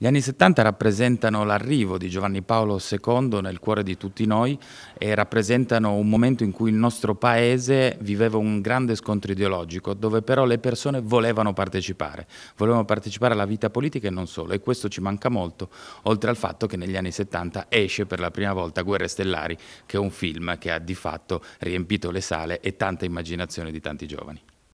Gli anni 70 rappresentano l'arrivo di Giovanni Paolo II nel cuore di tutti noi e rappresentano un momento in cui il nostro paese viveva un grande scontro ideologico, dove però le persone volevano partecipare, volevano partecipare alla vita politica e non solo, e questo ci manca molto, oltre al fatto che negli anni 70 esce per la prima volta Guerre Stellari, che è un film che ha di fatto riempito le sale e tanta immaginazione di tanti giovani.